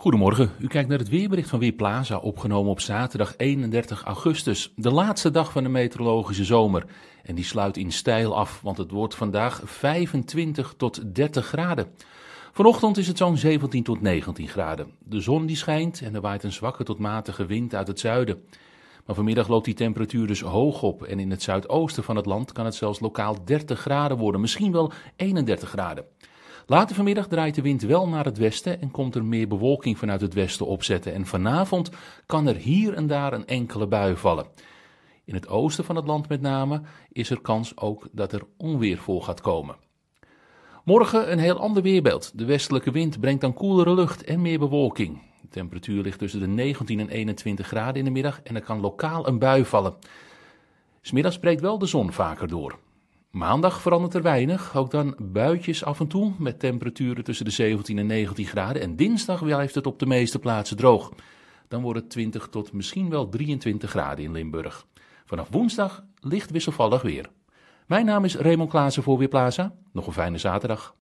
Goedemorgen, u kijkt naar het weerbericht van Weerplaza, opgenomen op zaterdag 31 augustus, de laatste dag van de meteorologische zomer. En die sluit in stijl af, want het wordt vandaag 25 tot 30 graden. Vanochtend is het zo'n 17 tot 19 graden. De zon die schijnt en er waait een zwakke tot matige wind uit het zuiden. Maar vanmiddag loopt die temperatuur dus hoog op en in het zuidoosten van het land kan het zelfs lokaal 30 graden worden, misschien wel 31 graden. Later vanmiddag draait de wind wel naar het westen en komt er meer bewolking vanuit het westen opzetten. En vanavond kan er hier en daar een enkele bui vallen. In het oosten van het land met name is er kans ook dat er onweer voor gaat komen. Morgen een heel ander weerbeeld. De westelijke wind brengt dan koelere lucht en meer bewolking. De temperatuur ligt tussen de 19 en 21 graden in de middag en er kan lokaal een bui vallen. Smiddags breekt wel de zon vaker door. Maandag verandert er weinig. Ook dan buitjes af en toe met temperaturen tussen de 17 en 19 graden. En dinsdag blijft het op de meeste plaatsen droog. Dan wordt het 20 tot misschien wel 23 graden in Limburg. Vanaf woensdag licht wisselvallig weer. Mijn naam is Raymond Klaassen voor Weerplaza. Nog een fijne zaterdag.